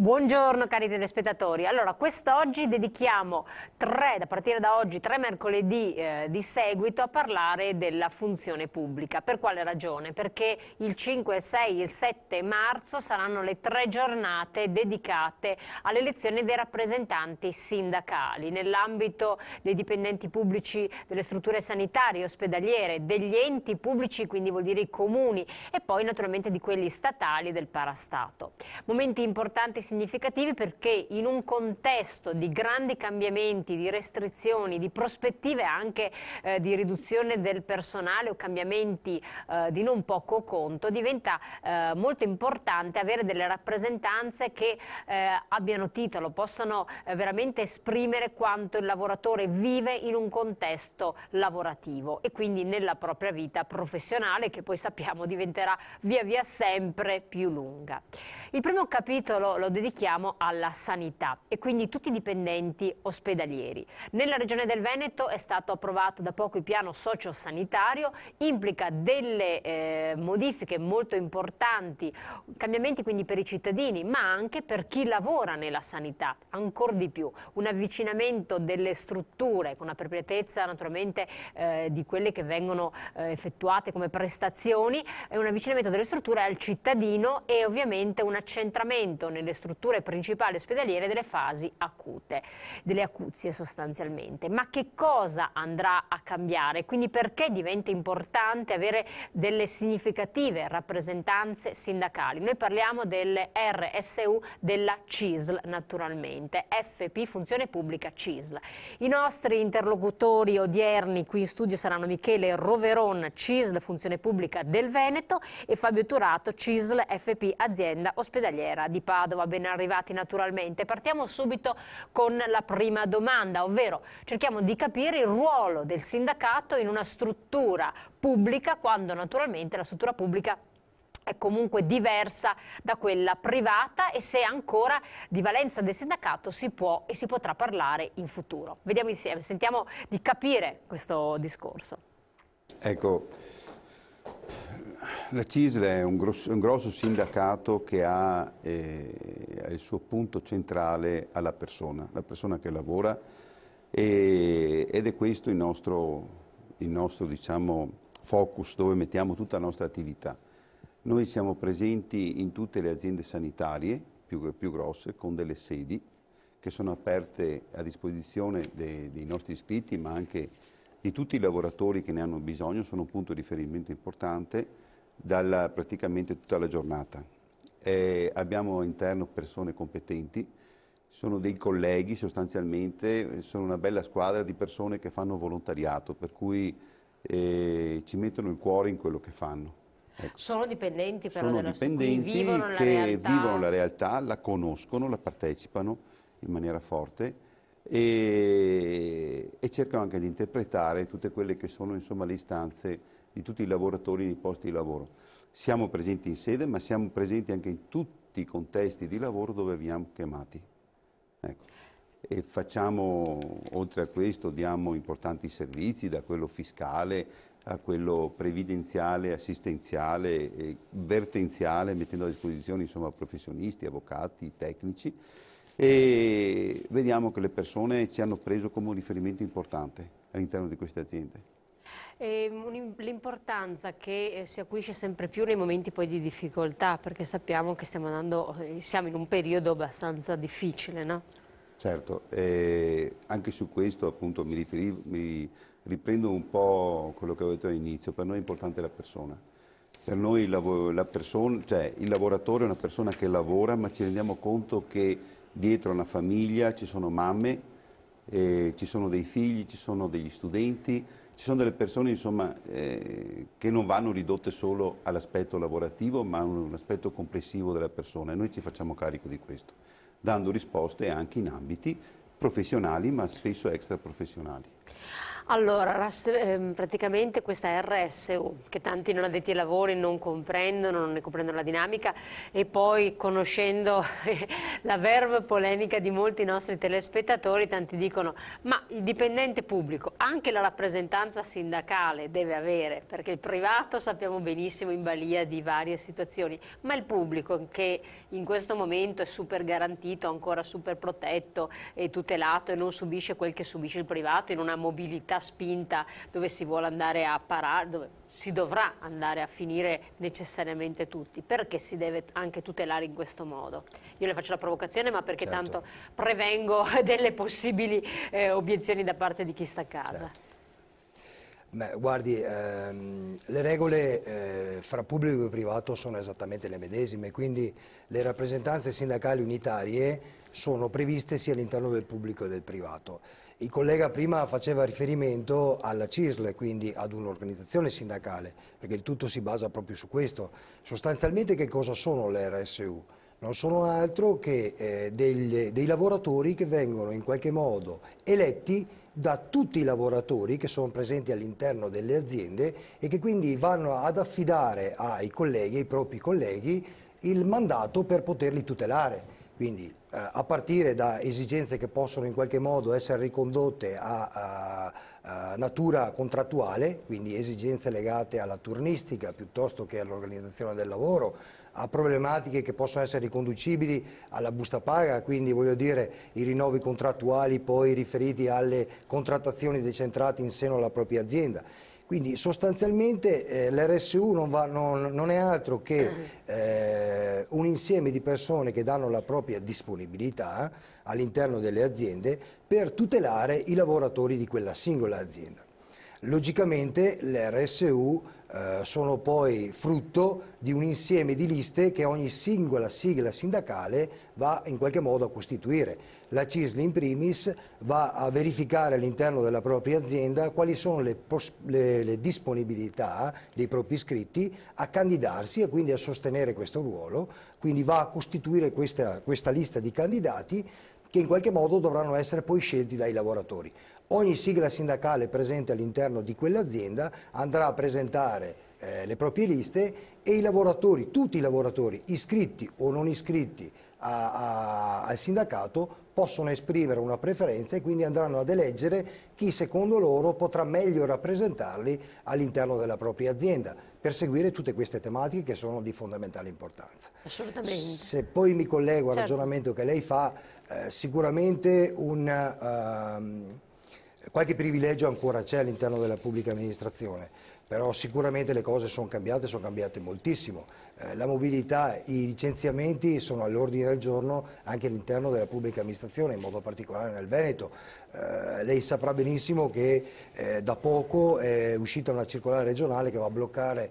Buongiorno cari telespettatori, allora quest'oggi dedichiamo tre, da partire da oggi, tre mercoledì eh, di seguito a parlare della funzione pubblica. Per quale ragione? Perché il 5, il 6 e il 7 marzo saranno le tre giornate dedicate all'elezione dei rappresentanti sindacali nell'ambito dei dipendenti pubblici delle strutture sanitarie, ospedaliere, degli enti pubblici, quindi vuol dire i comuni e poi naturalmente di quelli statali e del parastato. Momenti importanti significativi perché in un contesto di grandi cambiamenti, di restrizioni, di prospettive anche eh, di riduzione del personale o cambiamenti eh, di non poco conto, diventa eh, molto importante avere delle rappresentanze che eh, abbiano titolo, possano eh, veramente esprimere quanto il lavoratore vive in un contesto lavorativo e quindi nella propria vita professionale che poi sappiamo diventerà via via sempre più lunga. Il primo capitolo lo dedichiamo alla sanità e quindi tutti i dipendenti ospedalieri. Nella regione del Veneto è stato approvato da poco il piano sociosanitario, implica delle eh, modifiche molto importanti, cambiamenti quindi per i cittadini ma anche per chi lavora nella sanità, ancora di più. Un avvicinamento delle strutture con una appropriatezza naturalmente eh, di quelle che vengono eh, effettuate come prestazioni, un avvicinamento delle strutture al cittadino e ovviamente una accentramento nelle strutture principali ospedaliere delle fasi acute, delle acuzie sostanzialmente. Ma che cosa andrà a cambiare? Quindi perché diventa importante avere delle significative rappresentanze sindacali? Noi parliamo delle RSU della CISL naturalmente, FP Funzione Pubblica CISL. I nostri interlocutori odierni qui in studio saranno Michele Roveron, CISL Funzione Pubblica del Veneto e Fabio Turato, CISL FP Azienda Ospedaliere ospedaliera di Padova. Ben arrivati naturalmente. Partiamo subito con la prima domanda, ovvero cerchiamo di capire il ruolo del sindacato in una struttura pubblica quando naturalmente la struttura pubblica è comunque diversa da quella privata e se ancora di valenza del sindacato si può e si potrà parlare in futuro. Vediamo insieme, sentiamo di capire questo discorso. Ecco, la CISL è un grosso, un grosso sindacato che ha eh, il suo punto centrale alla persona, la persona che lavora e, ed è questo il nostro, il nostro diciamo, focus dove mettiamo tutta la nostra attività. Noi siamo presenti in tutte le aziende sanitarie più, più grosse con delle sedi che sono aperte a disposizione dei, dei nostri iscritti ma anche di tutti i lavoratori che ne hanno bisogno, sono un punto di riferimento importante dalla, praticamente tutta la giornata. E abbiamo all'interno persone competenti, sono dei colleghi sostanzialmente, sono una bella squadra di persone che fanno volontariato, per cui eh, ci mettono il cuore in quello che fanno. Ecco. Sono dipendenti però sono dipendenti vivono che la vivono la realtà, la conoscono, la partecipano in maniera forte e, e cercano anche di interpretare tutte quelle che sono insomma, le istanze di tutti i lavoratori nei posti di lavoro. Siamo presenti in sede, ma siamo presenti anche in tutti i contesti di lavoro dove veniamo chiamati. Ecco. E facciamo, oltre a questo, diamo importanti servizi, da quello fiscale a quello previdenziale, assistenziale, vertenziale, mettendo a disposizione insomma, professionisti, avvocati, tecnici e vediamo che le persone ci hanno preso come un riferimento importante all'interno di queste aziende. Ehm, l'importanza che eh, si acquisisce sempre più nei momenti poi di difficoltà, perché sappiamo che stiamo andando, eh, siamo in un periodo abbastanza difficile, no? Certo, eh, anche su questo appunto mi, riferivo, mi riprendo un po' quello che ho detto all'inizio, per noi è importante la persona. Per noi il, la persona, cioè, il lavoratore è una persona che lavora, ma ci rendiamo conto che dietro una famiglia ci sono mamme, eh, ci sono dei figli, ci sono degli studenti, ci sono delle persone insomma, eh, che non vanno ridotte solo all'aspetto lavorativo ma a un aspetto complessivo della persona e noi ci facciamo carico di questo, dando risposte anche in ambiti professionali ma spesso extra professionali. Allora, ehm, praticamente questa RSU, che tanti non addetti ai lavori non comprendono, non ne comprendono la dinamica e poi conoscendo la verve polemica di molti nostri telespettatori, tanti dicono ma il dipendente pubblico, anche la rappresentanza sindacale deve avere, perché il privato sappiamo benissimo in balia di varie situazioni, ma il pubblico che in questo momento è super garantito, ancora super protetto e tutelato e non subisce quel che subisce il privato in una mobilità spinta dove si vuole andare a parare, dove si dovrà andare a finire necessariamente tutti, perché si deve anche tutelare in questo modo. Io le faccio la provocazione, ma perché certo. tanto prevengo delle possibili eh, obiezioni da parte di chi sta a casa. Certo. Beh, guardi, ehm, le regole eh, fra pubblico e privato sono esattamente le medesime, quindi le rappresentanze sindacali unitarie sono previste sia all'interno del pubblico che del privato. Il collega prima faceva riferimento alla CISL, quindi ad un'organizzazione sindacale, perché il tutto si basa proprio su questo. Sostanzialmente che cosa sono le RSU? non sono altro che eh, degli, dei lavoratori che vengono in qualche modo eletti da tutti i lavoratori che sono presenti all'interno delle aziende e che quindi vanno ad affidare ai colleghi, ai propri colleghi, il mandato per poterli tutelare. Quindi eh, a partire da esigenze che possono in qualche modo essere ricondotte a, a, a natura contrattuale, quindi esigenze legate alla turnistica piuttosto che all'organizzazione del lavoro, a problematiche che possono essere riconducibili alla busta paga, quindi voglio dire i rinnovi contrattuali poi riferiti alle contrattazioni decentrate in seno alla propria azienda. Quindi sostanzialmente eh, l'RSU non, non, non, è altro che eh, un insieme di persone che danno la propria disponibilità all'interno delle aziende per tutelare i lavoratori di quella singola azienda. Logicamente l'RSU eh, sono poi frutto di un insieme di liste che ogni singola sigla sindacale va in qualche modo a costituire la CISL in primis va a verificare all'interno della propria azienda quali sono le, le, le disponibilità dei propri iscritti a candidarsi e quindi a sostenere questo ruolo, quindi va a costituire questa, questa lista di candidati che in qualche modo dovranno essere poi scelti dai lavoratori. Ogni sigla sindacale presente all'interno di quell'azienda andrà a presentare eh, le proprie liste e i lavoratori, tutti i lavoratori iscritti o non iscritti a, a, al sindacato possono esprimere una preferenza e quindi andranno ad eleggere chi secondo loro potrà meglio rappresentarli all'interno della propria azienda per seguire tutte queste tematiche che sono di fondamentale importanza. Assolutamente. Se poi mi collego certo. al ragionamento che lei fa, eh, sicuramente un, uh, qualche privilegio ancora c'è all'interno della pubblica amministrazione però sicuramente le cose sono cambiate, sono cambiate moltissimo. Eh, la mobilità, i licenziamenti sono all'ordine del giorno anche all'interno della pubblica amministrazione, in modo particolare nel Veneto. Eh, lei saprà benissimo che eh, da poco è uscita una circolare regionale che va a bloccare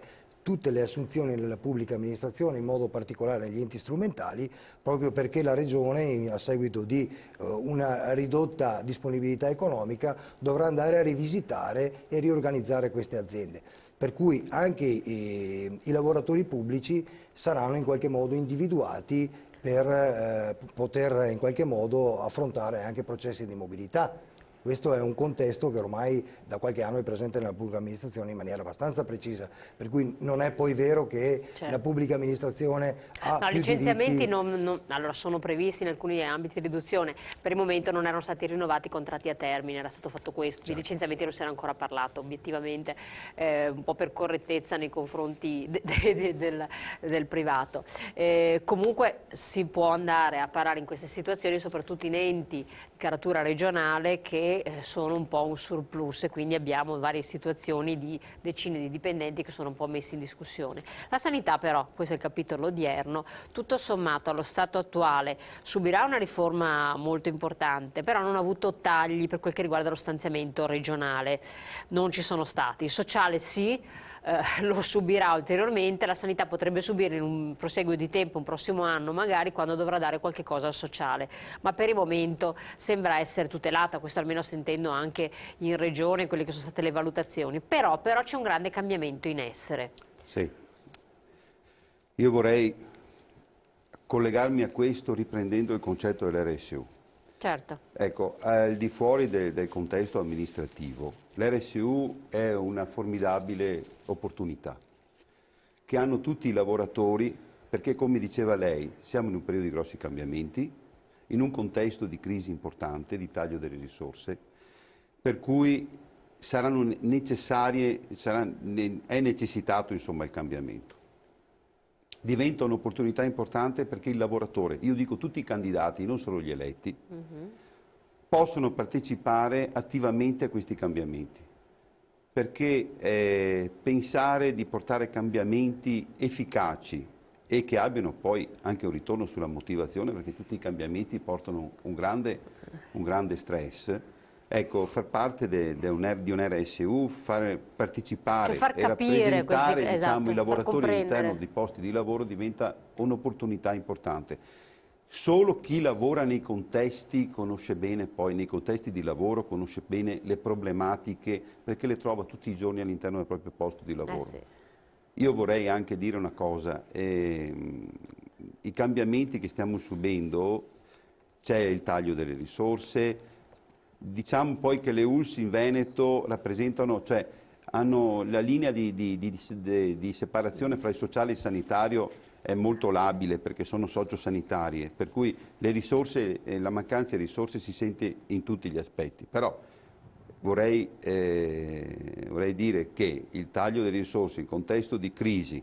tutte le assunzioni nella pubblica amministrazione, in modo particolare negli enti strumentali, proprio perché la Regione, a seguito di eh, una ridotta disponibilità economica, dovrà andare a rivisitare e riorganizzare queste aziende. Per cui anche i, eh, i lavoratori pubblici saranno in qualche modo individuati per eh, poter in qualche modo affrontare anche processi di mobilità questo è un contesto che ormai da qualche anno è presente nella pubblica amministrazione in maniera abbastanza precisa, per cui non è poi vero che certo. la pubblica amministrazione eh, ha no, più licenziamenti diritti... non, non, allora sono previsti in alcuni ambiti di riduzione, per il momento non erano stati rinnovati i contratti a termine, era stato fatto questo, certo. di licenziamenti non si era ancora parlato, obiettivamente eh, un po' per correttezza nei confronti de, de, de, del, del, privato. Eh, comunque si può andare a parare in queste situazioni soprattutto in enti caratura regionale che eh, sono un po' un surplus e quindi abbiamo varie situazioni di decine di dipendenti che sono un po' messi in discussione. La sanità però, questo è il capitolo odierno, tutto sommato allo stato attuale subirà una riforma molto importante, però non ha avuto tagli per quel che riguarda lo stanziamento regionale, non ci sono stati. Il Sociale sì, eh, lo subirà ulteriormente, la sanità potrebbe subire in un proseguo di tempo, un prossimo anno magari, quando dovrà dare qualche cosa al sociale. Ma per il momento sembra essere tutelata, questo almeno sentendo anche in regione quelle che sono state le valutazioni. Però, però c'è un grande cambiamento in essere. Sì. Io vorrei collegarmi a questo riprendendo il concetto dell'RSU. Certo. Ecco, al di fuori de del contesto amministrativo, L'RSU è una formidabile opportunità che hanno tutti i lavoratori perché, come diceva lei, siamo in un periodo di grossi cambiamenti, in un contesto di crisi importante, di taglio delle risorse, per cui saranno necessarie, saranno, è necessitato insomma, il cambiamento. Diventa un'opportunità importante perché il lavoratore, io dico tutti i candidati, non solo gli eletti, mm -hmm possono partecipare attivamente a questi cambiamenti, perché eh, pensare di portare cambiamenti efficaci e che abbiano poi anche un ritorno sulla motivazione, perché tutti i cambiamenti portano un grande, un grande stress, Ecco, far parte de, de un, er, di un RSU, far partecipare cioè far e rappresentare questi, diciamo, esatto, i lavoratori all'interno di posti di lavoro diventa un'opportunità importante. Solo chi lavora nei contesti conosce bene, poi nei contesti di lavoro conosce bene le problematiche perché le trova tutti i giorni all'interno del proprio posto di eh lavoro. Eh sì. Io vorrei anche dire una cosa, eh, i cambiamenti che stiamo subendo, c'è il taglio delle risorse, diciamo poi che le ULS in Veneto rappresentano, cioè hanno la linea di, di, di, di, separazione fra il sociale e il sanitario è molto labile perché sono sociosanitarie, per cui risorse, eh, la mancanza di risorse si sente in tutti gli aspetti. Però vorrei, eh, vorrei dire che il taglio delle risorse in contesto di crisi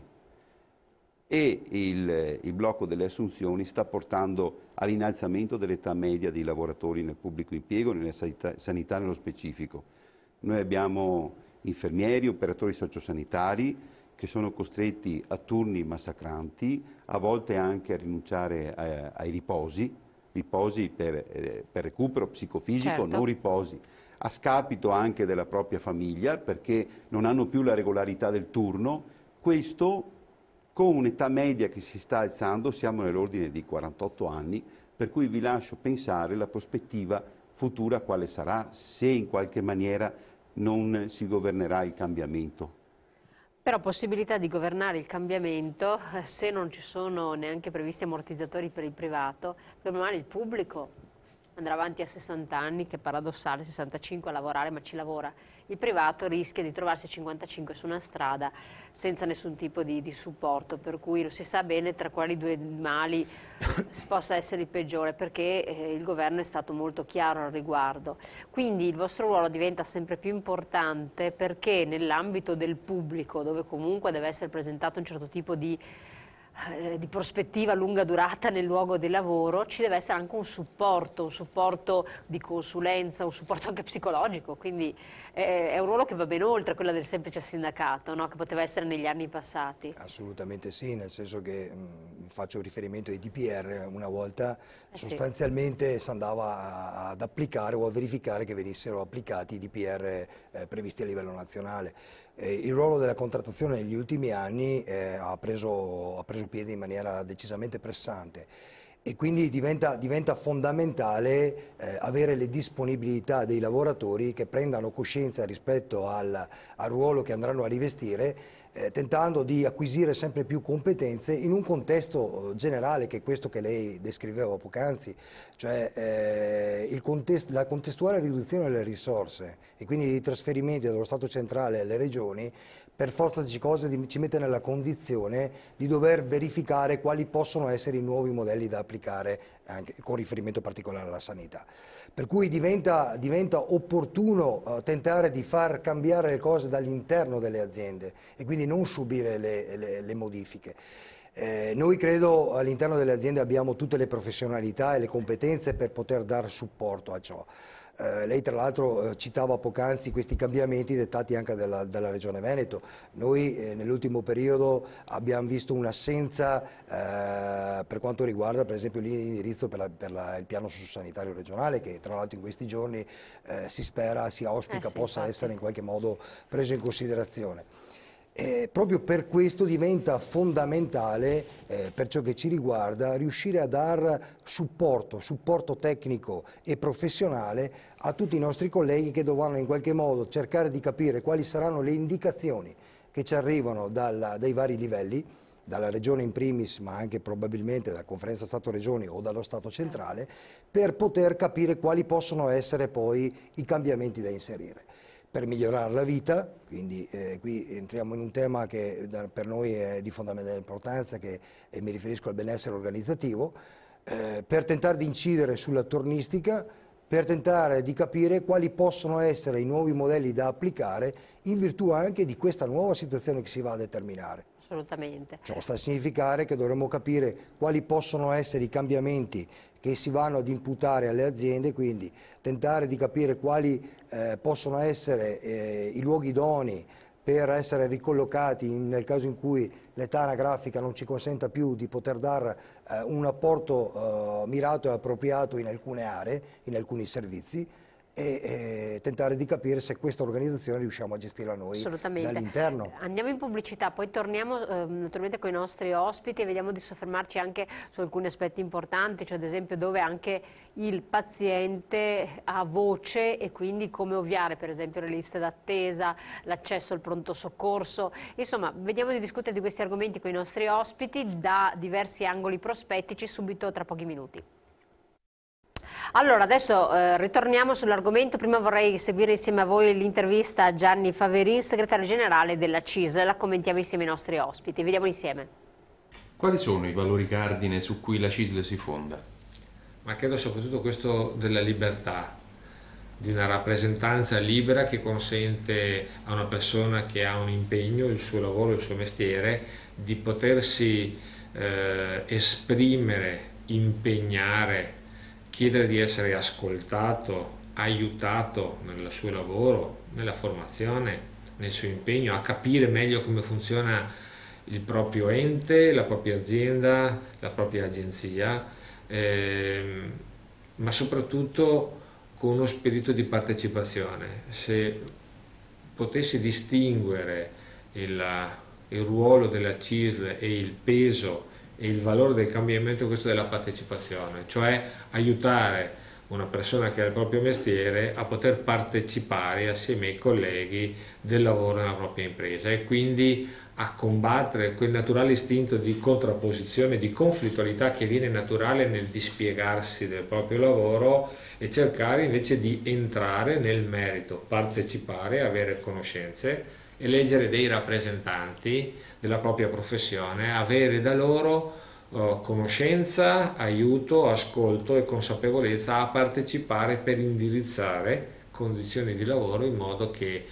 e il, il blocco delle assunzioni sta portando all'innalzamento dell'età media dei lavoratori nel pubblico impiego, nella sanità, sanità nello specifico. Noi abbiamo infermieri, operatori sociosanitari che sono costretti a turni massacranti, a volte anche a rinunciare a, eh, ai riposi, riposi per, eh, per recupero psicofisico, certo. non riposi, a scapito anche della propria famiglia perché non hanno più la regolarità del turno. Questo con un'età media che si sta alzando, siamo nell'ordine di 48 anni, per cui vi lascio pensare la prospettiva futura quale sarà, se in qualche maniera non si governerà il cambiamento. Però possibilità di governare il cambiamento eh, se non ci sono neanche previsti ammortizzatori per il privato, per male il pubblico andrà avanti a 60 anni, che è paradossale, 65 a lavorare, ma ci lavora. Il privato rischia di trovarsi a 55 su una strada senza nessun tipo di, di supporto, per cui non si sa bene tra quali due mali possa essere il peggiore, perché eh, il governo è stato molto chiaro al riguardo. Quindi il vostro ruolo diventa sempre più importante perché nell'ambito del pubblico, dove comunque deve essere presentato un certo tipo di eh, di prospettiva lunga durata nel luogo del lavoro, ci deve essere anche un supporto, un supporto di consulenza, un supporto anche psicologico, quindi eh, è un ruolo che va ben oltre quello del semplice sindacato, no? che poteva essere negli anni passati. Assolutamente sì, nel senso che mh, faccio riferimento ai DPR, una volta eh sostanzialmente sì. si andava ad applicare o a verificare che venissero applicati i DPR eh, previsti a livello nazionale. Eh, il ruolo della contrattazione negli ultimi anni eh, ha, preso, ha, preso, piede in maniera decisamente pressante e quindi diventa, diventa fondamentale eh, avere le disponibilità dei lavoratori che prendano coscienza rispetto al, al ruolo che andranno a rivestire eh, tentando di acquisire sempre più competenze in un contesto eh, generale che è questo che lei descriveva poc'anzi, cioè eh, contest la contestuale riduzione delle risorse e quindi i trasferimenti dallo Stato centrale alle regioni per forza di cose ci mette nella condizione di dover verificare quali possono essere i nuovi modelli da applicare anche, con riferimento particolare alla sanità. Per cui diventa, diventa opportuno eh, tentare di far cambiare le cose dall'interno delle aziende e quindi non subire le, le, le modifiche. Eh, noi credo all'interno delle aziende abbiamo tutte le professionalità e le competenze per poter dare supporto a ciò. Eh, lei tra l'altro eh, citava poc'anzi questi cambiamenti dettati anche dalla, dalla Regione Veneto. Noi eh, nell'ultimo periodo abbiamo visto un'assenza eh, per quanto riguarda per esempio linee di indirizzo per, la, per la, il piano sussanitario regionale che tra l'altro in questi giorni eh, si spera, si auspica eh sì, possa infatti. essere in qualche modo preso in considerazione. Eh, proprio per questo diventa fondamentale, eh, per ciò che ci riguarda, riuscire a dar supporto, supporto tecnico e professionale a tutti i nostri colleghi che dovranno in qualche modo cercare di capire quali saranno le indicazioni che ci arrivano dalla, dai vari livelli, dalla Regione in primis, ma anche probabilmente dalla Conferenza Stato-Regioni o dallo Stato centrale, per poter capire quali possono essere poi i cambiamenti da inserire per migliorare la vita, quindi eh, qui entriamo in un tema che da, per noi è di fondamentale importanza che, e mi riferisco al benessere organizzativo, eh, per tentare di incidere sulla tornistica, per tentare di capire quali possono essere i nuovi modelli da applicare in virtù anche di questa nuova situazione che si va a determinare. Assolutamente. Ciò sta a significare che dovremmo capire quali possono essere i cambiamenti che si vanno ad imputare alle aziende, quindi tentare di capire quali eh, possono essere eh, i luoghi idoni per essere ricollocati nel caso in cui l'età anagrafica non ci consenta più di poter dare eh, un apporto eh, mirato e appropriato in alcune aree, in alcuni servizi e, e tentare di capire se questa organizzazione riusciamo a gestirla noi dall'interno. Andiamo in pubblicità, poi torniamo eh, naturalmente con i nostri ospiti e vediamo di soffermarci anche su alcuni aspetti importanti, cioè ad esempio dove anche il paziente ha voce e quindi come ovviare per esempio le liste d'attesa, l'accesso al pronto soccorso, insomma vediamo di discutere di questi argomenti con i nostri ospiti da diversi angoli prospettici subito tra pochi minuti. Allora, adesso eh, ritorniamo sull'argomento. Prima vorrei seguire insieme a voi l'intervista a Gianni Faverin, segretario generale della CISL. La commentiamo insieme ai nostri ospiti. Vediamo insieme. Quali sono i valori cardine su cui la CISL si fonda? Ma credo soprattutto questo della libertà, di una rappresentanza libera che consente a una persona che ha un impegno, il suo lavoro, il suo mestiere, di potersi eh, esprimere, impegnare, chiedere di essere ascoltato, aiutato nel suo lavoro, nella formazione, nel suo impegno, a capire meglio come funziona il proprio ente, la propria azienda, la propria agenzia, ehm, ma soprattutto con uno spirito di partecipazione. Se potessi distinguere il, il ruolo della CISL e il peso e il valore del cambiamento è questo della partecipazione, cioè aiutare una persona che ha il proprio mestiere a poter partecipare assieme ai colleghi del lavoro nella propria impresa e quindi a combattere quel naturale istinto di contrapposizione, di conflittualità che viene naturale nel dispiegarsi del proprio lavoro e cercare invece di entrare nel merito, partecipare, avere conoscenze eleggere dei rappresentanti della propria professione, avere da loro eh, conoscenza, aiuto, ascolto e consapevolezza a partecipare per indirizzare condizioni di lavoro in modo che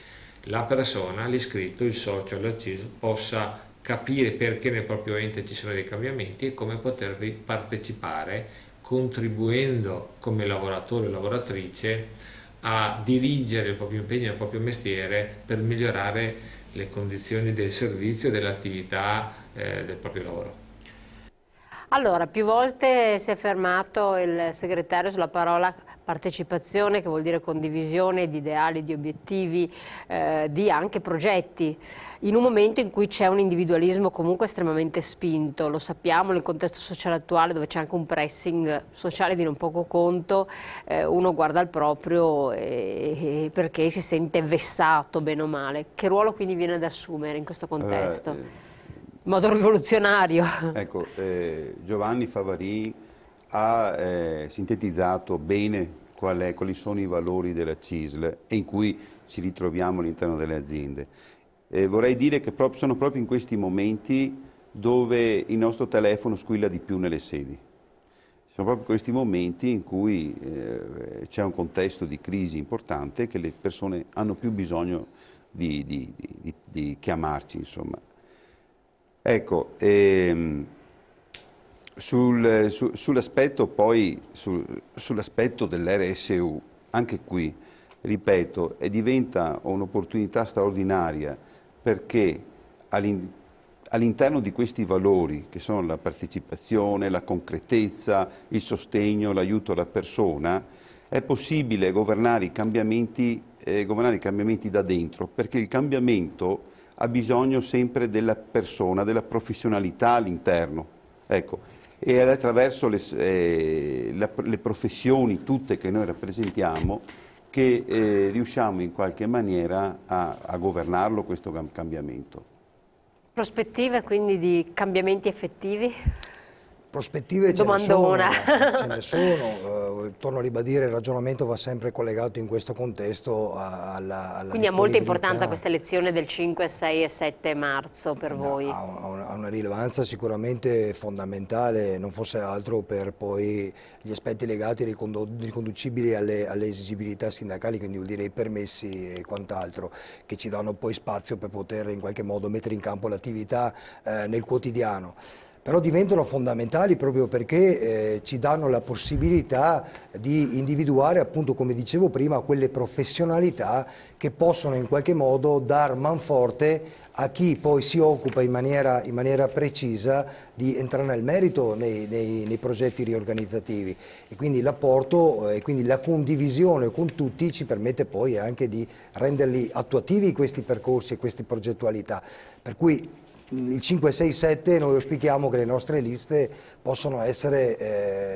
la persona, l'iscritto, il socio, l'acciso possa capire perché nel proprio ente ci sono dei cambiamenti e come potervi partecipare contribuendo come lavoratore o lavoratrice a dirigere il proprio impegno, il proprio mestiere per migliorare le condizioni del servizio, e dell'attività, eh, del proprio lavoro. Allora, più volte si è fermato il segretario sulla parola partecipazione che vuol dire condivisione di ideali, di obiettivi, eh, di anche progetti, in un momento in cui c'è un individualismo comunque estremamente spinto, lo sappiamo nel contesto sociale attuale dove c'è anche un pressing sociale di non poco conto, eh, uno guarda al proprio e, e perché si sente vessato bene o male. Che ruolo quindi viene ad assumere in questo contesto? Eh, eh. in modo rivoluzionario. Ecco, eh, Giovanni Favari ha eh, sintetizzato bene qual è, quali sono i valori della CISL e in cui ci ritroviamo all'interno delle aziende. Eh, vorrei dire che proprio, sono proprio in questi momenti dove il nostro telefono squilla di più nelle sedi. Sono proprio questi momenti in cui eh, c'è un contesto di crisi importante che le persone hanno più bisogno di, di, di, di chiamarci. Insomma. Ecco, ehm, sul, eh, su, sull'aspetto poi, su, sull'aspetto dell'RSU, anche qui, ripeto, diventa un'opportunità straordinaria perché all'interno all'interno di questi valori che sono la partecipazione, la concretezza, il sostegno, l'aiuto alla persona, è possibile governare i, eh, governare i cambiamenti, da dentro, perché il cambiamento ha bisogno sempre della persona, della professionalità all'interno. Ecco, e attraverso le, eh, la, le professioni tutte che noi rappresentiamo che eh, riusciamo in qualche maniera a, a governarlo questo cambiamento. Prospettive quindi di cambiamenti effettivi? prospettive Domandona. ce ne sono, ce ne sono. Eh, torno a ribadire, il ragionamento va sempre collegato in questo contesto alla, alla Quindi ha molta importanza questa elezione del 5, 6 e 7 marzo per no, voi? Ha una, ha una, rilevanza sicuramente fondamentale, non fosse altro per poi gli aspetti legati riconducibili alle, alle esigibilità sindacali, quindi vuol dire i permessi e quant'altro, che ci danno poi spazio per poter in qualche modo mettere in campo l'attività eh, nel quotidiano però diventano fondamentali proprio perché eh, ci danno la possibilità di individuare, appunto come dicevo prima, quelle professionalità che possono in qualche modo dar manforte a chi poi si occupa in maniera, in maniera precisa di entrare nel merito nei, nei, nei progetti riorganizzativi e quindi l'apporto e eh, quindi la condivisione con tutti ci permette poi anche di renderli attuativi questi percorsi e queste progettualità. Per cui il 5, 6, 7 noi auspichiamo che le nostre liste possano essere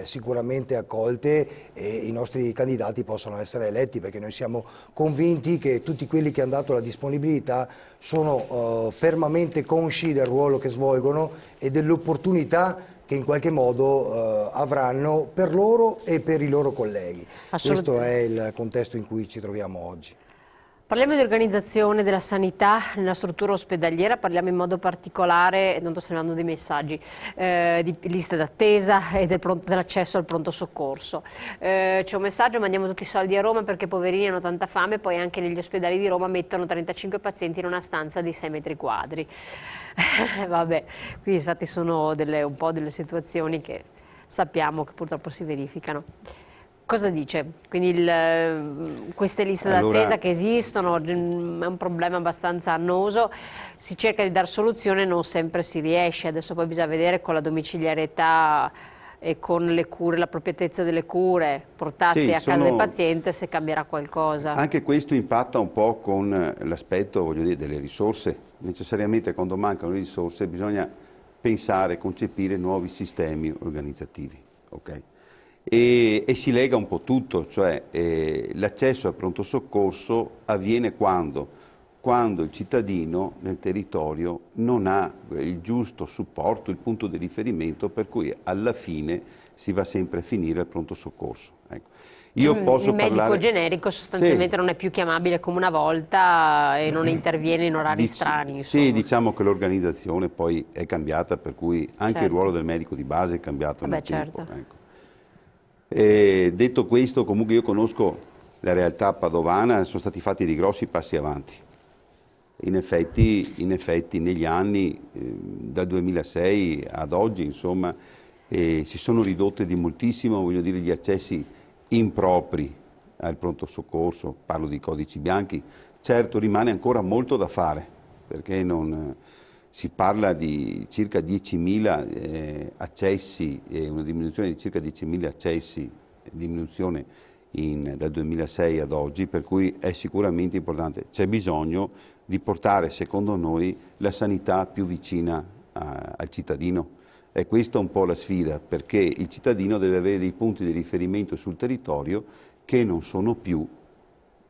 eh, sicuramente accolte e i nostri candidati possano essere eletti perché noi siamo convinti che tutti quelli che hanno dato la disponibilità sono eh, fermamente consci del ruolo che svolgono e dell'opportunità che in qualche modo eh, avranno per loro e per i loro colleghi. Questo è il contesto in cui ci troviamo oggi. Parliamo di organizzazione della sanità nella struttura ospedaliera, parliamo in modo particolare, non sto segnalando dei messaggi, eh, di liste d'attesa e del dell'accesso al pronto soccorso. Eh, C'è un messaggio, mandiamo tutti i soldi a Roma perché i poverini hanno tanta fame, poi anche negli ospedali di Roma mettono 35 pazienti in una stanza di 6 metri quadri. Vabbè, qui infatti sono delle, un po' delle situazioni che sappiamo che purtroppo si verificano. Cosa dice? Quindi il, eh, queste liste allora, d'attesa che esistono mm, è un problema abbastanza annoso, si cerca di dar soluzione, non sempre si riesce, adesso poi bisogna vedere con la domiciliarietà e con le cure, l'appropriatezza delle cure portate sì, a casa del paziente se cambierà qualcosa. Anche questo impatta un po' con eh, l'aspetto delle risorse, necessariamente quando mancano le risorse bisogna pensare, concepire nuovi sistemi organizzativi. Okay? e, e, si lega un po' tutto, cioè eh, l'accesso al pronto soccorso avviene quando? Quando il cittadino nel territorio non ha il giusto supporto, il punto di riferimento per cui alla fine si va sempre a finire al pronto soccorso. Ecco. Io mm, posso il medico parlare... generico sostanzialmente sì. non è più chiamabile come una volta e non eh, interviene in orari Dici, strani. Insomma. Sì, diciamo che l'organizzazione poi è cambiata, per cui anche certo. il ruolo del medico di base è cambiato Vabbè, eh nel certo. tempo. Ecco. E detto questo, comunque io conosco la realtà padovana, sono stati fatti dei grossi passi avanti. In effetti, in effetti negli anni, eh, dal 2006 ad oggi, insomma, eh, si sono ridotte di moltissimo voglio dire, gli accessi impropri al pronto soccorso, parlo di codici bianchi. Certo rimane ancora molto da fare, perché non si parla di circa 10.000 eh, accessi, eh, una diminuzione di circa 10.000 accessi, diminuzione in, dal 2006 ad oggi, per cui è sicuramente importante. C'è bisogno di portare, secondo noi, la sanità più vicina a, al cittadino. E questa è un po' la sfida, perché il cittadino deve avere dei punti di riferimento sul territorio che non sono più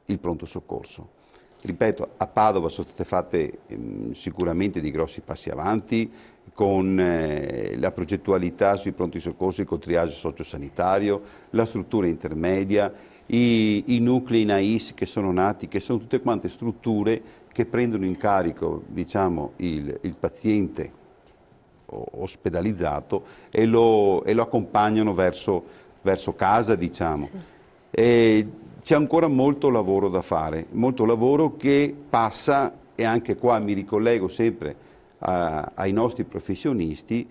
il pronto soccorso. Ripeto, a Padova sono state fatte ehm, sicuramente dei grossi passi avanti con eh, la progettualità sui pronti soccorsi col triage sociosanitario, la struttura intermedia, i, i nuclei NAIS che sono nati, che sono tutte quante strutture che prendono in carico diciamo, il, il paziente ospedalizzato e lo, e lo accompagnano verso, verso, casa, diciamo. Sì. E, c'è ancora molto lavoro da fare, molto lavoro che passa, e anche qua mi ricollego sempre a, ai nostri professionisti,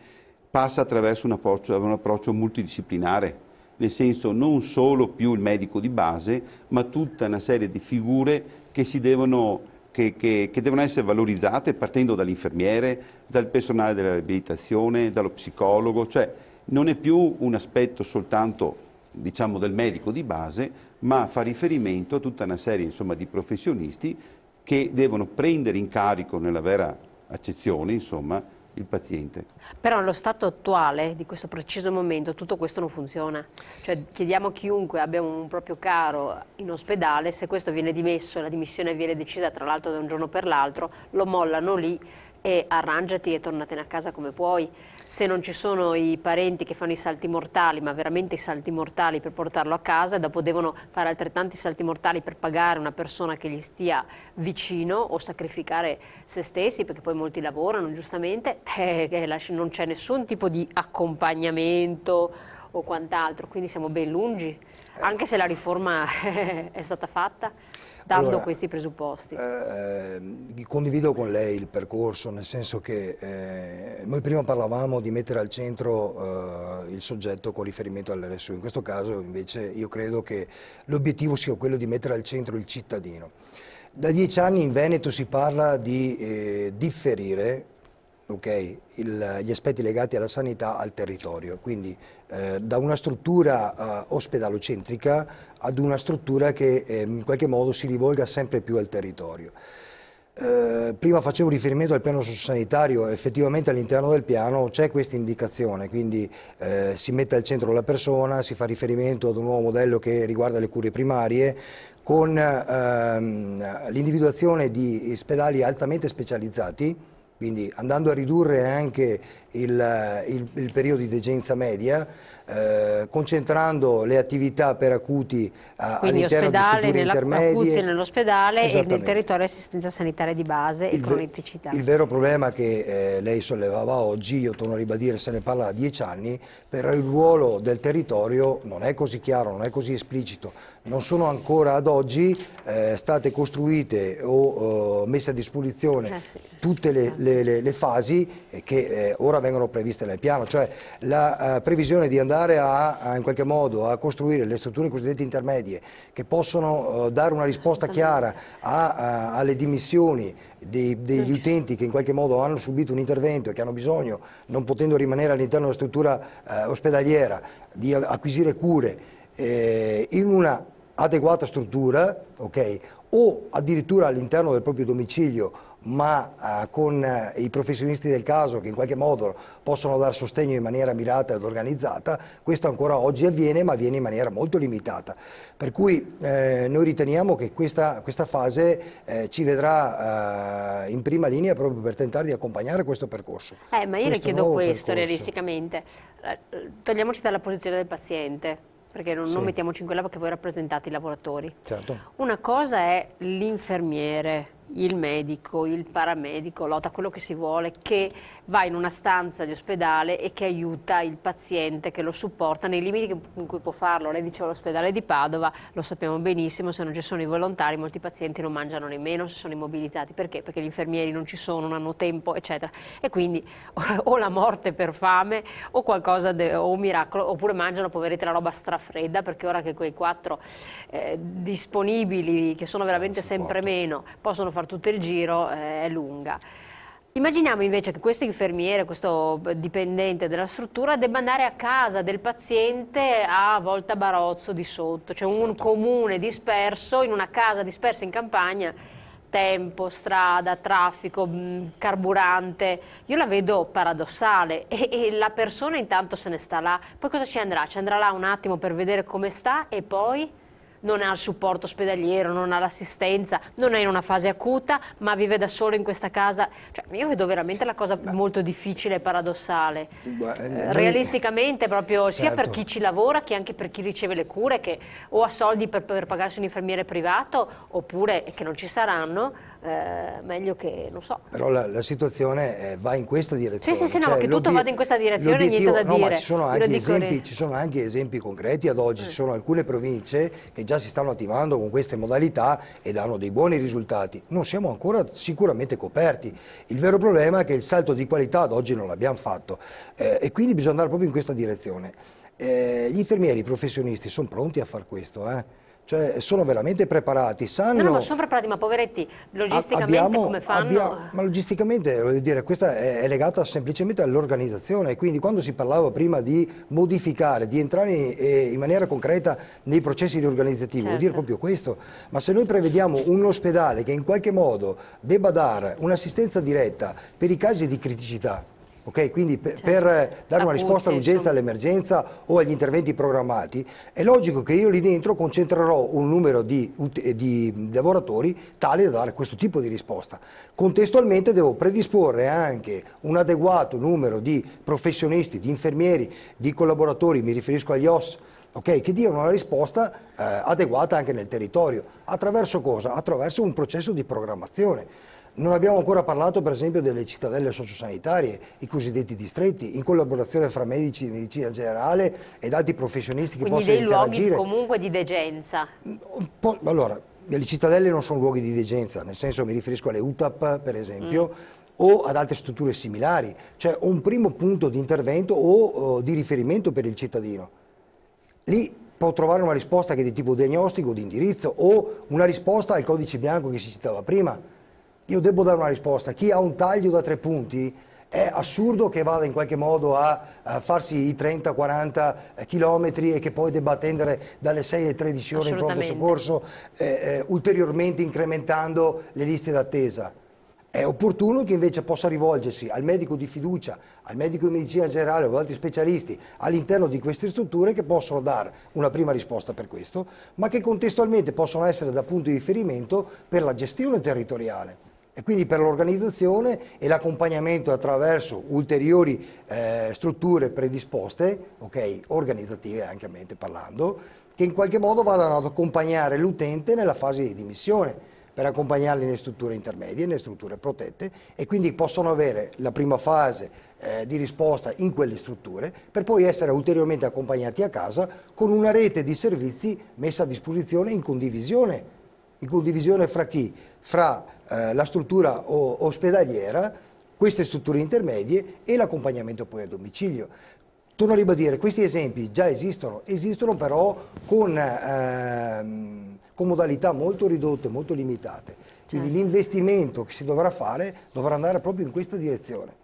passa attraverso un approccio, un approccio multidisciplinare, nel senso non solo più il medico di base, ma tutta una serie di figure che si devono che, che, che, devono essere valorizzate partendo dall'infermiere, dal personale della riabilitazione, dallo psicologo, cioè non è più un aspetto soltanto diciamo, del medico di base, ma fa riferimento a tutta una serie insomma, di professionisti che devono prendere in carico, nella vera accezione, insomma, il paziente. Però allo stato attuale, di questo preciso momento, tutto questo non funziona. Cioè, chiediamo a chiunque abbia un proprio caro in ospedale, se questo viene dimesso, e la dimissione viene decisa tra l'altro da un giorno per l'altro, lo mollano lì, e arrangiati e tornatene a casa come puoi. Se non ci sono i parenti che fanno i salti mortali, ma veramente i salti mortali per portarlo a casa dopo devono fare altrettanti salti mortali per pagare una persona che gli stia vicino o sacrificare se stessi, perché poi molti lavorano giustamente, eh, eh, non c'è nessun tipo di accompagnamento o quant'altro, quindi siamo ben lungi, eh. anche se la riforma è stata fatta dando allora, questi presupposti? Eh, condivido con lei il percorso, nel senso che eh, noi prima parlavamo di mettere al centro eh, il soggetto con riferimento all'RSU, in questo caso invece io credo che l'obiettivo sia quello di mettere al centro il cittadino. Da dieci anni in Veneto si parla di eh, differire okay, il, gli aspetti legati alla sanità al territorio, quindi eh, da una struttura eh, ospedalocentrica ad una struttura che eh, in qualche modo si rivolga sempre più al territorio. Eh, prima facevo riferimento al piano sanitario, effettivamente all'interno del piano c'è questa indicazione, quindi eh, si mette al centro la persona, si fa riferimento ad un nuovo modello che riguarda le cure primarie, con ehm, l'individuazione di ospedali altamente specializzati, quindi andando a ridurre anche il, il, il periodo di degenza media, eh, concentrando le attività per acuti eh, all'interno di strutture intermedie. nell'ospedale e nel territorio di assistenza sanitaria di base il e cronicità. Il vero problema che eh, lei sollevava oggi, io torno a ribadire, se ne parla da dieci anni, però il ruolo del territorio non è così chiaro, non è così esplicito non sono ancora ad oggi eh, state costruite o eh, messe a disposizione eh, tutte le, le, le, le, fasi che eh, ora vengono previste nel piano, cioè la eh, previsione di andare a, a, in qualche modo a costruire le strutture cosiddette intermedie che possono dare una risposta chiara a, a, alle dimissioni dei, degli utenti che in qualche modo hanno subito un intervento e che hanno bisogno, non potendo rimanere all'interno della struttura ospedaliera, di acquisire cure eh, in una adeguata struttura, okay, o addirittura all'interno del proprio domicilio, ma eh, con eh, i professionisti del caso che in qualche modo possono dare sostegno in maniera mirata ed organizzata, questo ancora oggi avviene, ma avviene in maniera molto limitata. Per cui eh, noi riteniamo che questa, questa fase eh, ci vedrà eh, in prima linea proprio per tentare di accompagnare questo percorso. Eh, ma io le chiedo questo percorso. realisticamente, togliamoci dalla posizione del paziente perché non, sì. non mettiamoci in quella perché voi rappresentate i lavoratori. Certo. Una cosa è l'infermiere, il medico, il paramedico, l'OTA, quello che si vuole, che va in una stanza di ospedale e che aiuta il paziente, che lo supporta nei limiti in cui può farlo. Lei diceva l'ospedale di Padova, lo sappiamo benissimo, se non ci sono i volontari molti pazienti non mangiano nemmeno se sono immobilitati. Perché? Perché gli infermieri non ci sono, non hanno tempo, eccetera. E quindi o la morte per fame o qualcosa, de, o un miracolo, oppure mangiano, poveretti, la roba strafredda, perché ora che quei quattro eh, disponibili, che sono veramente sempre meno, possono fare fare tutto il giro eh, è lunga. Immaginiamo invece che questo infermiere, questo dipendente della struttura debba andare a casa del paziente a Volta Barozzo di sotto, cioè un certo. comune disperso in una casa dispersa in campagna, tempo, strada, traffico, mm, carburante, io la vedo paradossale e, e la persona intanto se ne sta là, poi cosa ci andrà? Ci andrà là un attimo per vedere come sta e poi non ha il supporto ospedaliero, non ha l'assistenza, non è in una fase acuta, ma vive da solo in questa casa. Cioè, io vedo veramente la cosa ma... molto difficile e paradossale. Ma, eh, eh Realisticamente, noi... proprio sia per certo. chi ci lavora che anche per chi riceve le cure, che o ha soldi per, per pagarsi un infermiere privato oppure che non ci saranno eh, meglio che, non so. Però la, la situazione eh, va in questa direzione. Sì, sì, sì, cioè, no, che tutto vada in questa direzione, niente da no, dire. Ma ci sono, esempi, ci sono, anche esempi, concreti ad oggi, mm. ci sono alcune province che già si stanno attivando con queste modalità e danno dei buoni risultati. Non siamo ancora sicuramente coperti. Il vero problema è che il salto di qualità ad oggi non l'abbiamo fatto eh, e quindi bisogna andare proprio in questa direzione. Eh, gli infermieri, i professionisti sono pronti a fare questo, eh? Cioè, sono veramente preparati, sanno... No, no, sono preparati, ma poveretti, logisticamente abbiamo, come fanno? Abbiamo, ma logisticamente, voglio dire, questa è, è legata semplicemente all'organizzazione, quindi quando si parlava prima di modificare, di entrare in, eh, in maniera concreta nei processi riorganizzativi, certo. vuol dire certo. proprio questo. Ma se noi prevediamo un ospedale che in qualche modo debba dare un'assistenza diretta per i casi di criticità, Okay? Quindi per, certo. per eh, dare una risposta all'urgenza, all'emergenza o agli interventi programmati, è logico che io lì dentro concentrerò un numero di, eh, di lavoratori tale da dare questo tipo di risposta. Contestualmente devo predisporre anche un adeguato numero di professionisti, di infermieri, di collaboratori, mi riferisco agli OS, Okay, che diano una risposta eh, adeguata anche nel territorio. Attraverso cosa? Attraverso un processo di programmazione. Non abbiamo ancora parlato per esempio delle cittadelle sociosanitarie, i cosiddetti distretti, in collaborazione fra medici di medicina generale ed altri professionisti che Quindi possono interagire. Quindi dei luoghi comunque di degenza. Allora, le cittadelle non sono luoghi di degenza, nel senso mi riferisco alle UTAP per esempio, mm o ad altre strutture similari, cioè un primo punto di intervento o, o di riferimento per il cittadino. Lì può trovare una risposta che è di tipo diagnostico, di indirizzo o una risposta al codice bianco che si citava prima io devo dare una risposta. Chi ha un taglio da tre punti è assurdo che vada in qualche modo a, a farsi i 30-40 eh, chilometri e che poi debba attendere dalle 6 alle 13 ore in pronto soccorso, eh, eh, ulteriormente incrementando le liste d'attesa. È opportuno che invece possa rivolgersi al medico di fiducia, al medico di medicina generale o ad altri specialisti all'interno di queste strutture che possono dare una prima risposta per questo, ma che contestualmente possono essere da punto di riferimento per la gestione territoriale. E quindi per l'organizzazione e l'accompagnamento attraverso ulteriori eh, strutture predisposte, okay, organizzative anche parlando, che in qualche modo vadano ad accompagnare l'utente nella fase di dimissione per accompagnarli nelle strutture intermedie, nelle strutture protette e quindi possono avere la prima fase eh, di risposta in quelle strutture per poi essere ulteriormente accompagnati a casa con una rete di servizi messa a disposizione in condivisione in condivisione fra chi? Fra eh, la struttura ospedaliera, queste strutture intermedie e l'accompagnamento poi a domicilio. Torno a ribadire, questi esempi già esistono, esistono però con, ehm, con modalità molto ridotte, molto limitate. Quindi certo. l'investimento che si dovrà fare dovrà andare proprio in questa direzione.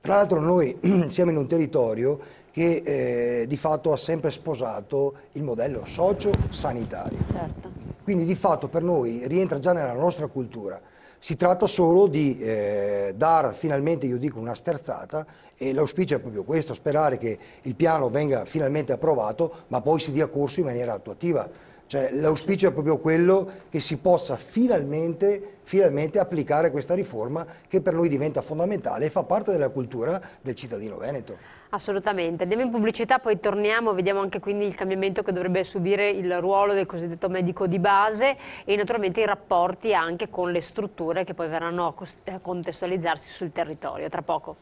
Tra l'altro noi siamo in un territorio che eh, di fatto ha sempre sposato il modello socio-sanitario. Certo. Quindi di fatto per noi rientra già nella nostra cultura. Si tratta solo di eh, dare finalmente, io dico, una sterzata e l'auspicio è proprio questo, sperare che il piano venga finalmente approvato ma poi si dia corso in maniera attuativa. Cioè, l'auspicio è proprio quello che si possa finalmente, finalmente, applicare questa riforma che per noi diventa fondamentale e fa parte della cultura del cittadino veneto. Assolutamente, andiamo in pubblicità, poi torniamo, vediamo anche quindi il cambiamento che dovrebbe subire il ruolo del cosiddetto medico di base e naturalmente i rapporti anche con le strutture che poi verranno a contestualizzarsi sul territorio. Tra poco.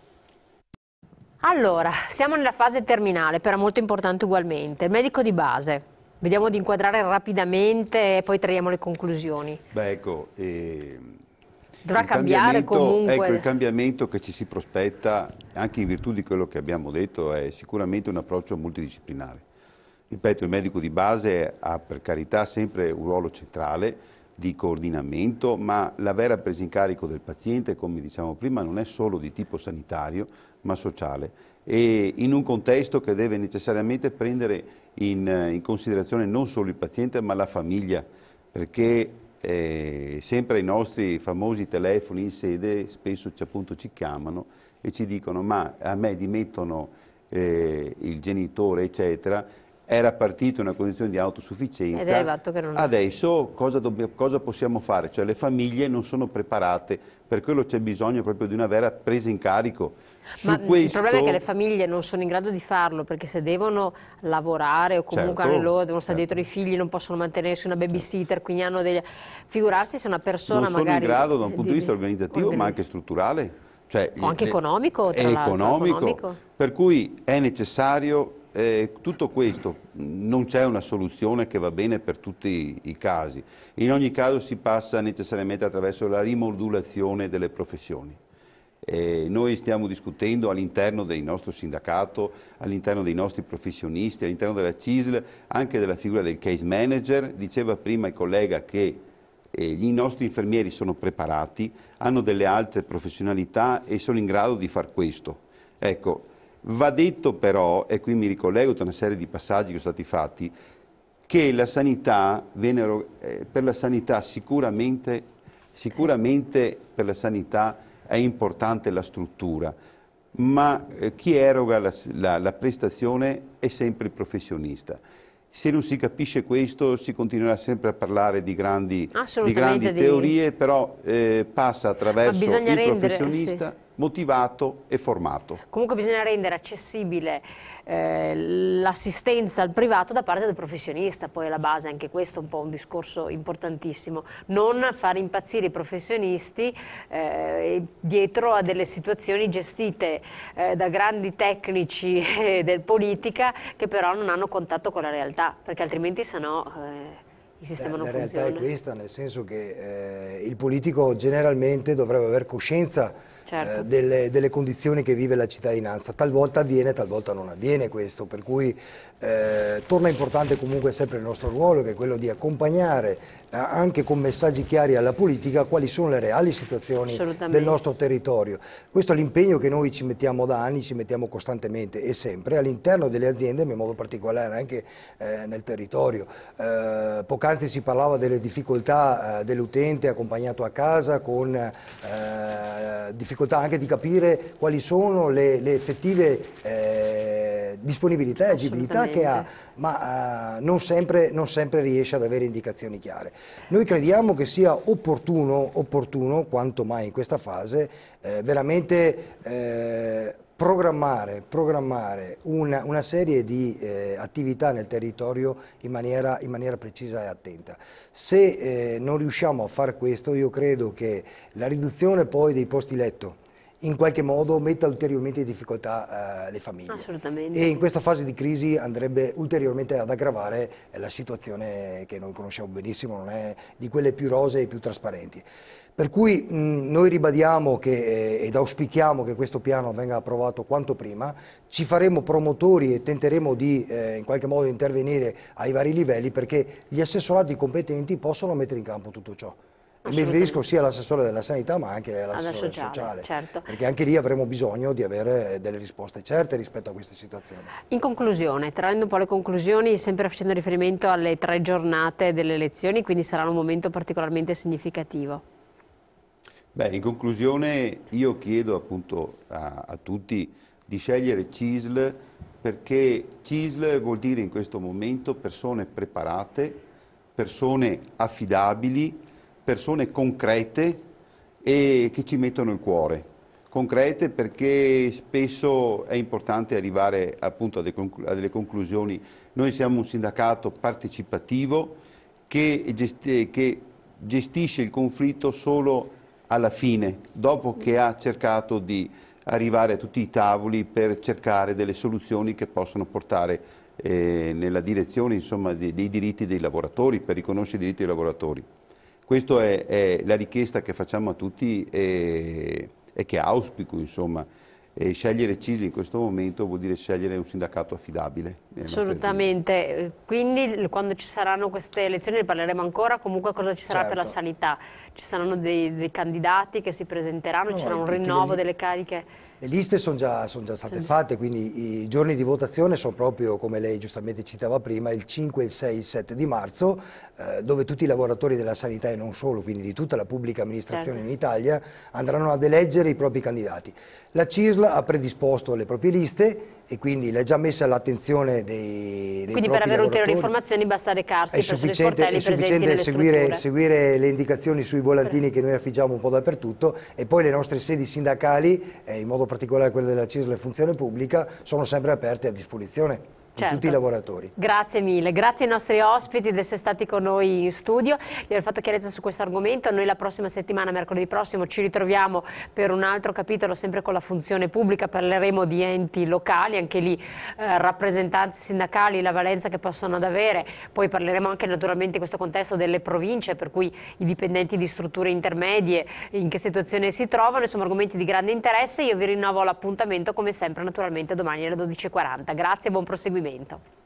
Allora, siamo nella fase terminale, però molto importante ugualmente. Il medico di base, vediamo di inquadrare rapidamente e poi traiamo le conclusioni. Beh, ecco, eh Dovrà il cambiare comunque. Ecco, il cambiamento che ci si prospetta, anche in virtù di quello che abbiamo detto, è sicuramente un approccio multidisciplinare. Ripeto, il medico di base ha per carità sempre un ruolo centrale di coordinamento, ma la vera presa in carico del paziente, come diciamo prima, non è solo di tipo sanitario, ma sociale. E in un contesto che deve necessariamente prendere in, eh, in considerazione non solo il paziente, ma la famiglia, perché eh, sempre i nostri famosi telefoni in sede spesso appunto ci chiamano e ci dicono ma a me dimettono eh, il genitore eccetera era partito in una condizione di autosufficienza Ed è che non adesso cosa, cosa possiamo fare? Cioè le famiglie non sono preparate per quello c'è bisogno proprio di una vera presa in carico ma questo... Mm, il problema è che le famiglie non sono in grado di farlo perché se devono lavorare o comunque certo, loro, devono stare certo. dietro i figli, non possono mantenersi una babysitter, quindi hanno degli... figurarsi se una persona non magari... Non sono in grado da un punto di, di vista organizzativo organizz... ma anche strutturale. Cioè, o anche economico, tra l'altro. economico, per cui è necessario eh, tutto questo, non c'è una soluzione che va bene per tutti i casi. In ogni caso si passa necessariamente attraverso la rimodulazione delle professioni. Eh, noi stiamo discutendo all'interno del nostro sindacato, all'interno dei nostri professionisti, all'interno della CISL, anche della figura del case manager. Diceva prima il collega che eh, i nostri infermieri sono preparati, hanno delle altre professionalità e sono in grado di far questo. Ecco, va detto però, e qui mi ricollego a una serie di passaggi che sono stati fatti, che la sanità vennero, eh, per la sanità sicuramente, sicuramente per la sanità è importante la struttura, ma eh, chi eroga la, la, la prestazione è sempre il professionista. Se non si capisce questo si continuerà sempre a parlare di grandi, di grandi teorie, però eh, passa attraverso il rendere, professionista. Sì motivato e formato. Comunque bisogna rendere accessibile eh, l'assistenza al privato da parte del professionista, poi alla base anche questo è un po' un discorso importantissimo, non far impazzire i professionisti eh, dietro a delle situazioni gestite eh, da grandi tecnici del politica che però non hanno contatto con la realtà, perché altrimenti sennò... Eh, il sistema non funziona. La realtà è questa, nel senso che eh, il politico generalmente dovrebbe avere coscienza certo. eh, delle, delle, condizioni che vive la cittadinanza. Talvolta avviene, talvolta non avviene questo, per cui eh, torna importante comunque sempre il nostro ruolo che è quello di accompagnare eh, anche con messaggi chiari alla politica quali sono le reali situazioni del nostro territorio. Questo è l'impegno che noi ci mettiamo da anni, ci mettiamo costantemente e sempre all'interno delle aziende ma in modo particolare anche eh, nel territorio. Eh, poc'anzi si parlava delle difficoltà eh, dell'utente accompagnato a casa con eh, difficoltà anche di capire quali sono le, le effettive disponibilità e agibilità che ha, ma eh, non, sempre, non, sempre, riesce ad avere indicazioni chiare. Noi crediamo che sia opportuno, opportuno quanto mai in questa fase, eh, veramente eh, programmare, programmare una, una, serie di eh, attività nel territorio in maniera, in maniera, precisa e attenta. Se eh, non riusciamo a fare questo io credo che la riduzione poi dei posti letto in qualche modo metta ulteriormente in difficoltà eh, le famiglie. Assolutamente. E in questa fase di crisi andrebbe ulteriormente ad aggravare eh, la situazione che noi conosciamo benissimo, non è di quelle più rosee e più trasparenti. Per cui mh, noi ribadiamo che, eh, ed auspichiamo che questo piano venga approvato quanto prima, ci faremo promotori e tenteremo di eh, in qualche modo intervenire ai vari livelli perché gli assessorati competenti possono mettere in campo tutto ciò mi riferisco sia all'assessore della sanità ma anche all'assessore sociale, sociale certo. perché anche lì avremo bisogno di avere delle risposte certe rispetto a queste situazioni. In conclusione, traendo un po' le conclusioni, sempre facendo riferimento alle tre giornate delle elezioni, quindi sarà un momento particolarmente significativo. Beh, in conclusione io chiedo appunto a, a tutti di scegliere CISL perché CISL vuol dire in questo momento persone preparate, persone affidabili, persone concrete e che ci mettono il cuore. Concrete perché spesso è importante arrivare appunto a, a delle conclusioni. Noi siamo un sindacato partecipativo che, gesti che gestisce il conflitto solo alla fine, dopo che ha cercato di arrivare a tutti i tavoli per cercare delle soluzioni che possono portare eh, nella direzione insomma, dei, dei, diritti dei lavoratori, per riconoscere i diritti dei lavoratori. Questa è, è, la richiesta che facciamo a tutti e, e che auspico, insomma. E scegliere Cisi in questo momento vuol dire scegliere un sindacato affidabile. Assolutamente, quindi quando ci saranno queste elezioni ne parleremo ancora, comunque cosa ci sarà certo. per la certo. sanità? Ci saranno dei, dei candidati che si presenteranno, no, ci sarà un rinnovo le, delle cariche? Le liste sono già, son già, state sì. fatte, quindi i giorni di votazione sono proprio, come lei giustamente citava prima, il 5, il 6, il 7 di marzo, eh, dove tutti i lavoratori della sanità e non solo, quindi di tutta la pubblica amministrazione certo. in Italia, andranno ad eleggere i propri candidati. La CISLA ha predisposto le proprie liste e quindi l'ha già messa all'attenzione dei, dei Quindi per avere ulteriori informazioni basta recarsi è sufficiente, è sufficiente seguire, seguire, le indicazioni sui volantini che noi affiggiamo un po' dappertutto e poi le nostre sedi sindacali, eh, in modo particolare quelle della CISL e Funzione Pubblica, sono sempre aperte a disposizione certo. tutti i certo. lavoratori. Grazie mille, grazie ai nostri ospiti di essere stati con noi in studio, di aver fatto chiarezza su questo argomento. Noi la prossima settimana, mercoledì prossimo, ci ritroviamo per un altro capitolo, sempre con la funzione pubblica, parleremo di enti locali, anche lì eh, rappresentanze sindacali, la valenza che possono ad avere, poi parleremo anche naturalmente in questo contesto delle province, per cui i dipendenti di strutture intermedie, in che situazione si trovano, insomma argomenti di grande interesse. Io vi rinnovo l'appuntamento come sempre naturalmente domani alle 12.40. Grazie e buon proseguimento. كمان طبعا